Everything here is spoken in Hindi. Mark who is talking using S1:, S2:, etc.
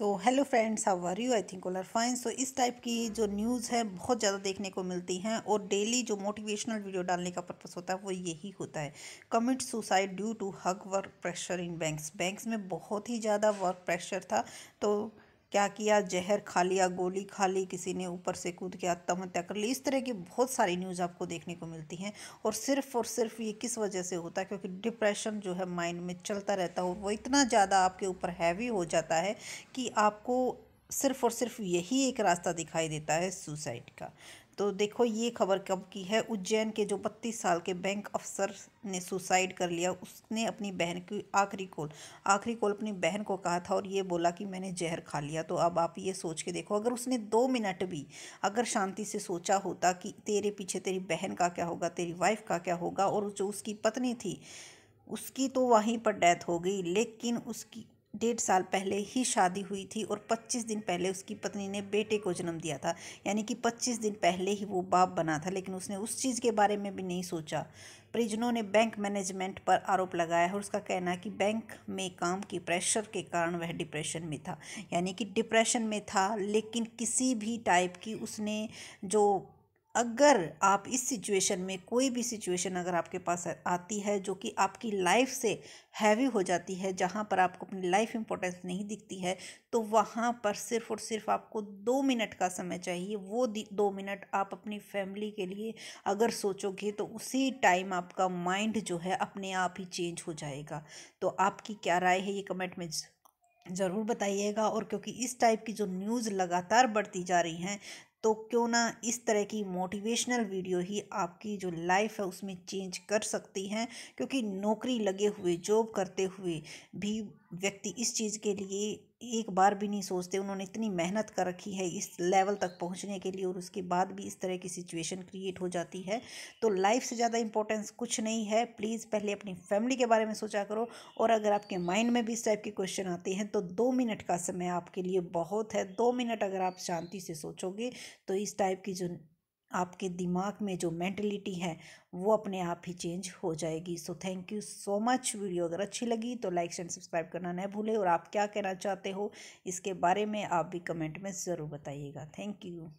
S1: so hello friends how are you I think all are fine so इस टाइप की जो न्यूज़ है बहुत ज़्यादा देखने को मिलती हैं और डेली जो मोटिवेशनल वीडियो डालने का पर्पस होता है वो यही होता है commit suicide due to huge work pressure in banks banks में बहुत ही ज़्यादा वर्क प्रेशर था तो क्या किया जहर खा लिया गोली खा ली किसी ने ऊपर से कूद के आत्महत्या कर ली इस तरह की बहुत सारी न्यूज़ आपको देखने को मिलती हैं और सिर्फ और सिर्फ ये किस वजह से होता है क्योंकि डिप्रेशन जो है माइंड में चलता रहता है और वो इतना ज़्यादा आपके ऊपर हैवी हो जाता है कि आपको सिर्फ और सिर्फ यही एक रास्ता दिखाई देता है सुसाइड का तो देखो ये खबर कब की है उज्जैन के जो बत्तीस साल के बैंक अफसर ने सुसाइड कर लिया उसने अपनी बहन की आखिरी कॉल आखिरी कॉल अपनी बहन को कहा था और ये बोला कि मैंने जहर खा लिया तो अब आप ये सोच के देखो अगर उसने दो मिनट भी अगर शांति से सोचा होता कि तेरे पीछे तेरी बहन का क्या होगा तेरी वाइफ का क्या होगा और जो उसकी पत्नी थी उसकी तो वहीं पर डेथ हो गई लेकिन उसकी डेढ़ साल पहले ही शादी हुई थी और 25 दिन पहले उसकी पत्नी ने बेटे को जन्म दिया था यानी कि 25 दिन पहले ही वो बाप बना था लेकिन उसने उस चीज़ के बारे में भी नहीं सोचा परिजनों ने बैंक मैनेजमेंट पर आरोप लगाया और उसका कहना कि बैंक में काम के प्रेशर के कारण वह डिप्रेशन में था यानी कि डिप्रेशन में था लेकिन किसी भी टाइप की उसने जो अगर आप इस सिचुएशन में कोई भी सिचुएशन अगर आपके पास आती है जो कि आपकी लाइफ से हैवी हो जाती है जहाँ पर आपको अपनी लाइफ इम्पोर्टेंस नहीं दिखती है तो वहाँ पर सिर्फ और सिर्फ आपको दो मिनट का समय चाहिए वो दो मिनट आप अपनी फैमिली के लिए अगर सोचोगे तो उसी टाइम आपका माइंड जो है अपने आप ही चेंज हो जाएगा तो आपकी क्या राय है ये कमेंट में ज़रूर बताइएगा और क्योंकि इस टाइप की जो न्यूज़ लगातार बढ़ती जा रही हैं तो क्यों ना इस तरह की मोटिवेशनल वीडियो ही आपकी जो लाइफ है उसमें चेंज कर सकती हैं क्योंकि नौकरी लगे हुए जॉब करते हुए भी व्यक्ति इस चीज़ के लिए एक बार भी नहीं सोचते उन्होंने इतनी मेहनत कर रखी है इस लेवल तक पहुंचने के लिए और उसके बाद भी इस तरह की सिचुएशन क्रिएट हो जाती है तो लाइफ से ज़्यादा इंपॉर्टेंस कुछ नहीं है प्लीज़ पहले अपनी फैमिली के बारे में सोचा करो और अगर आपके माइंड में भी इस टाइप के क्वेश्चन आते हैं तो दो मिनट का समय आपके लिए बहुत है दो मिनट अगर आप शांति से सोचोगे तो इस टाइप की जो आपके दिमाग में जो मैंटलिटी है वो अपने आप ही चेंज हो जाएगी so thank you so much video अगर अच्छी लगी तो लाइक एंड सब्सक्राइब करना ना भूलें और आप क्या कहना चाहते हो इसके बारे में आप भी कमेंट में ज़रूर बताइएगा थैंक यू